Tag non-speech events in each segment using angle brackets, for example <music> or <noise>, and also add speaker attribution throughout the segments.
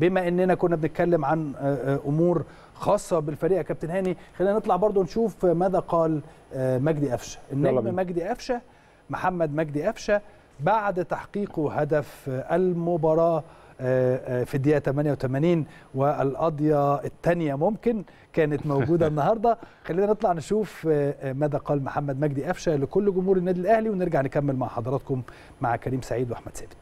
Speaker 1: بما اننا كنا بنتكلم عن آه، آه، امور خاصه بالفريق يا كابتن هاني خلينا نطلع برضو نشوف ماذا قال آه، مجدي قفشه النجم مجدي قفشه محمد مجدي قفشه بعد تحقيقه هدف المباراه في الدقيقه 88 والقضيه الثانيه ممكن كانت موجوده <laughs> النهارده خلينا نطلع نشوف ماذا قال محمد مجدي قفشه لكل جمهور النادي الاهلي ونرجع نكمل مع حضراتكم مع كريم سعيد واحمد ثابت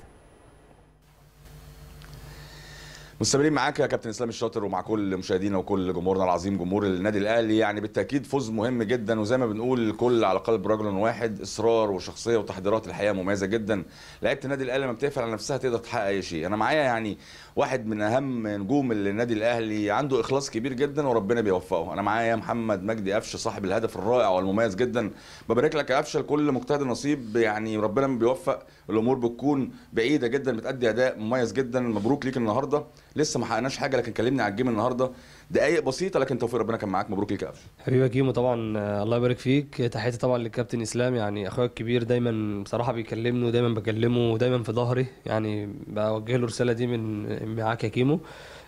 Speaker 1: مستمرين معاك يا كابتن اسلام الشاطر ومع كل مشاهدينا وكل جمهورنا العظيم جمهور النادي الاهلي يعني بالتاكيد فوز مهم جدا وزي ما بنقول الكل على قلب رجل واحد اصرار وشخصيه وتحضيرات الحقيقه مميزه جدا لعيبه النادي الاهلي لما بتقفل على نفسها تقدر تحقق اي شيء انا معايا يعني واحد من اهم نجوم النادي الاهلي عنده اخلاص كبير جدا وربنا بيوفقه انا معايا محمد مجدي قفشه صاحب الهدف الرائع والمميز جدا ببارك لك يا قفشه لكل مجتهد نصيب يعني ربنا بيوفق الامور بتكون بعيده جدا بتادي اداء مميز جدا مبروك ليك النهارده لسه ما حققناش حاجه لكن كلمني على الجيم النهارده دقائق بسيطه لكن توفيق ربنا كان معاك مبروك ليك يا
Speaker 2: حبيبي كيمو طبعا آه، الله يبارك فيك تحياتي طبعا للكابتن اسلام يعني اخويا الكبير دايما بصراحه بيكلمني ودايما بكلمه ودايما في ظهري يعني بوجه له الرساله دي من معاك يا كيمو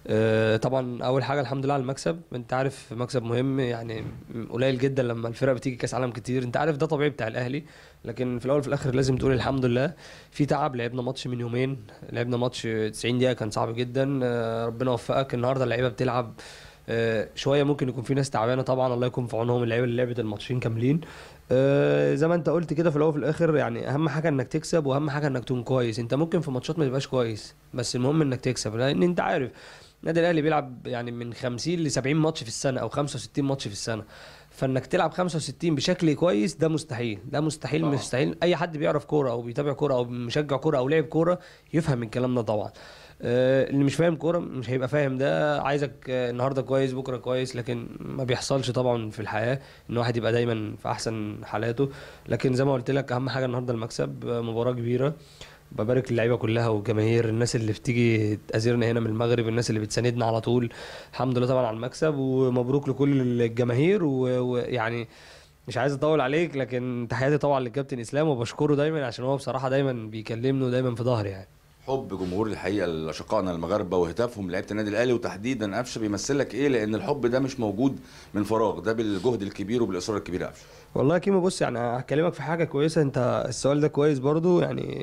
Speaker 2: آه، طبعا اول حاجه الحمد لله على المكسب انت عارف مكسب مهم يعني قليل جدا لما الفرقه بتيجي كاس عالم كتير انت عارف ده طبيعي بتاع الاهلي لكن في الاول وفي الاخر لازم تقول الحمد لله في تعب لعبنا ماتش من يومين لعبنا ماتش 90 دقيقه كان صعب جدا آه، ربنا وفقك النهارده اللعيبه بتلعب آه، شويه ممكن يكون في ناس تعبانه طبعا الله يكون في عونهم اللعيبه اللي لعبت الماتشين كاملين زي ما انت قلت كده في الاول وفي الاخر يعني اهم حاجه انك تكسب واهم حاجه انك تكون كويس انت ممكن في ماتشات ما تبقاش كويس بس المهم انك تكسب لان انت عارف النادي الاهلي بيلعب يعني من 50 ل 70 ماتش في السنه او 65 ماتش في السنه فانك تلعب 65 بشكل كويس ده مستحيل ده مستحيل أوه. مستحيل اي حد بيعرف كوره او بيتابع كوره او مشجع كوره او لاعب كوره يفهم من كلامنا طبعا آه اللي مش فاهم كوره مش هيبقى فاهم ده عايزك آه النهارده كويس بكره كويس لكن ما بيحصلش طبعا في الحياه ان واحد يبقى دايما في احسن حالاته لكن زي ما قلت لك اهم حاجه النهارده المكسب آه، مباراه كبيره ببارك للعيبه كلها والجماهير الناس اللي بتيجي تأزرنا هنا من المغرب الناس اللي بتساندنا على طول الحمد لله طبعا على المكسب ومبروك لكل الجماهير ويعني مش عايز اطول عليك لكن تحياتي طبعا للكابتن اسلام وبشكره دايما عشان هو بصراحه دايما بيكلمني ودايما في ظهري يعني
Speaker 1: حب جمهور الحقيقه لاشقائنا المغاربه وهتافهم لعيبه النادي الاهلي وتحديدا قفشه بيمثل لك ايه لان الحب ده مش موجود من فراغ ده بالجهد الكبير وبالاصرار الكبير يا قفشه
Speaker 2: والله يا كيمو بص يعني هكلمك في حاجه كويسه انت السؤال ده كويس برضو يعني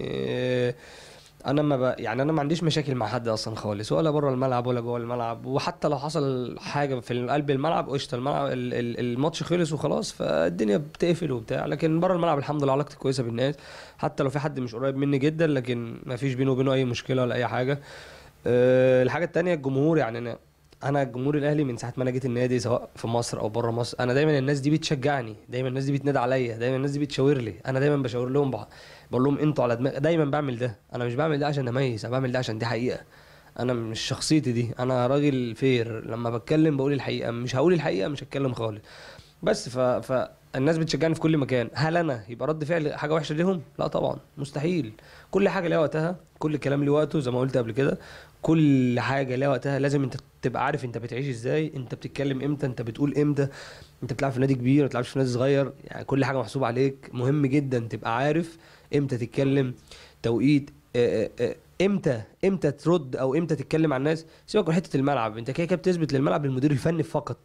Speaker 2: انا ما ب... يعني انا ما عنديش مشاكل مع حد اصلا خالص ولا بره الملعب ولا جوه الملعب وحتى لو حصل حاجه في قلب الملعب قشطه الملعب الماتش خلص وخلاص فالدنيا بتقفل وبتاع لكن بره الملعب الحمد لله علاقتي كويسه بالناس حتى لو في حد مش قريب مني جدا لكن ما فيش بينه وبينه اي مشكله ولا اي حاجه أه الحاجه التانية الجمهور يعني انا انا جمهور الاهلي من ساعه ما انا جيت النادي سواء في مصر او بره مصر انا دايما الناس دي بتشجعني دايما الناس دي بتنادي عليا دايما الناس دي بتشاور لي انا دايما بشاور لهم بقى بقول لهم انتوا على دماغي دايما بعمل ده انا مش بعمل ده عشان اميز انا بعمل ده عشان دي حقيقه انا مش شخصيتي دي انا راجل فير لما بتكلم بقول الحقيقه مش هقول الحقيقه مش هتكلم خالص بس ف... فالناس بتشجعني في كل مكان هل انا يبقى رد فعل حاجه وحشه ليهم لا طبعا مستحيل كل حاجه ليها وقتها كل كلام ليه وقته زي ما قلت قبل كده كل حاجه ليها وقتها لازم انت تبقى عارف انت بتعيش ازاي انت بتتكلم امتى انت بتقول امتى انت بتلعب في نادي كبير ما بتلعبش في نادي صغير يعني كل حاجه محسوبه عليك مهم جدا تبقى عارف امتى تتكلم توقيت آه، آه، آه، امتى امتى ترد او امتى تتكلم على الناس سيبك من حته الملعب انت كده كده بتثبت للملعب للمدير الفني فقط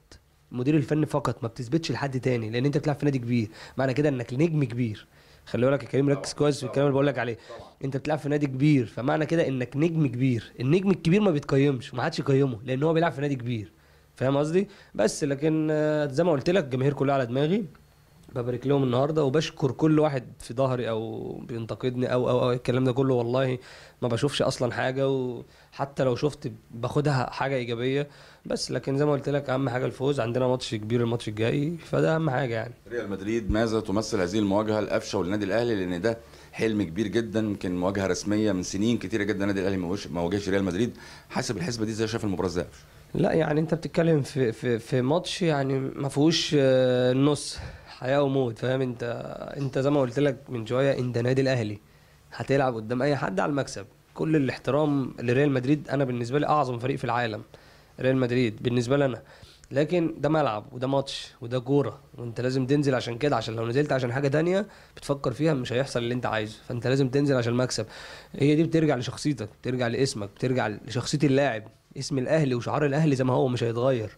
Speaker 2: المدير الفني فقط ما بتثبتش لحد تاني لان انت بتلعب في نادي كبير معنى كده انك نجم كبير خلي بالك يا كريم ركز كويس في الكلام اللي بقول لك عليه انت بتلعب في نادي كبير فمعنى كده انك نجم كبير النجم الكبير ما بيتقيمش وما حدش يقيمه لان هو بيلعب في نادي كبير فاهم قصدي بس لكن آه، زي ما قلت لك الجماهير كلها على دماغي ببارك لهم النهارده وبشكر كل واحد في ظهري او بينتقدني او او او الكلام ده كله والله ما بشوفش اصلا حاجه وحتى لو شفت باخدها حاجه ايجابيه بس لكن زي ما قلت لك اهم حاجه الفوز عندنا ماتش كبير الماتش الجاي فده اهم حاجه يعني
Speaker 1: ريال مدريد ماذا تمثل هذه المواجهه القفشه والنادي الاهلي لان ده حلم كبير جدا يمكن مواجهه رسميه من سنين كتيره جدا النادي الاهلي ما واجهش ريال مدريد حسب الحسبه دي ازاي شاف المباراه
Speaker 2: لا يعني انت بتتكلم في في في ماتش يعني ما فيهوش النص آه، حياه وموت فاهم انت انت زي ما قلت لك من شويه انت نادي الاهلي هتلعب قدام اي حد على المكسب كل الاحترام لريال مدريد انا بالنسبه لي اعظم فريق في العالم ريال مدريد بالنسبه لي انا لكن ده ملعب وده ماتش وده كوره وانت لازم تنزل عشان كده عشان لو نزلت عشان حاجه تانية بتفكر فيها مش هيحصل اللي انت عايزه فانت لازم تنزل عشان المكسب هي دي بترجع لشخصيتك بترجع لاسمك بترجع لشخصيه اللاعب اسم الاهلي وشعار الاهلي زي ما هو مش هيتغير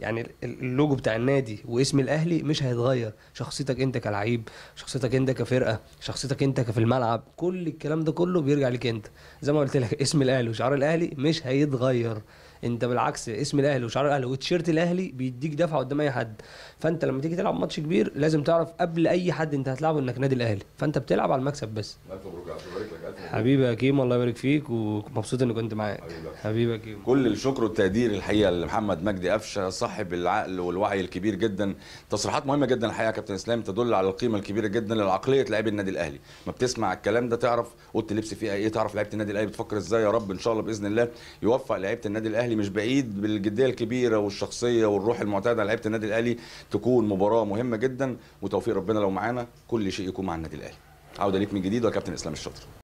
Speaker 2: يعني اللوجو بتاع النادي واسم الاهلي مش هيتغير شخصيتك انت كلعيب شخصيتك انت كفرقه شخصيتك انت في الملعب كل الكلام ده كله بيرجع لك انت زي ما قلت لك اسم الاهلي وشعار الاهلي مش هيتغير انت بالعكس اسم الاهلي وشعار الاهلي وتيشيرت الاهلي بيديك دفعه قدام اي حد فانت لما تيجي تلعب ماتش كبير لازم تعرف قبل اي حد انت هتلعبه انك نادي الاهلي فانت بتلعب على المكسب بس الف مبروك حبيبي يا كيم الله يبارك فيك ومبسوط اني كنت معاك حبيبي يا كيم
Speaker 1: كل الشكر والتقدير الحقيقه لمحمد مجدي قفشه صاحب العقل والوعي الكبير جدا تصريحات مهمه جدا الحقيقه يا كابتن اسلام تدل على القيمه الكبيره جدا للعقليه لاعب النادي الاهلي ما بتسمع الكلام ده تعرف اوضه اللبس فيها ايه تعرف لعيبه النادي الاهلي بتفكر ازاي يا رب ان شاء الله باذن الله يوفق لعيبه النادي الاهلي الاهلي مش بعيد بالجديه الكبيره والشخصيه والروح المعتاده على لعيبه النادي الاهلي تكون مباراه مهمه جدا وتوفيق ربنا لو معانا كل شيء يكون مع النادي الاهلي عوده ليك من جديد وكابتن اسلام الشاطر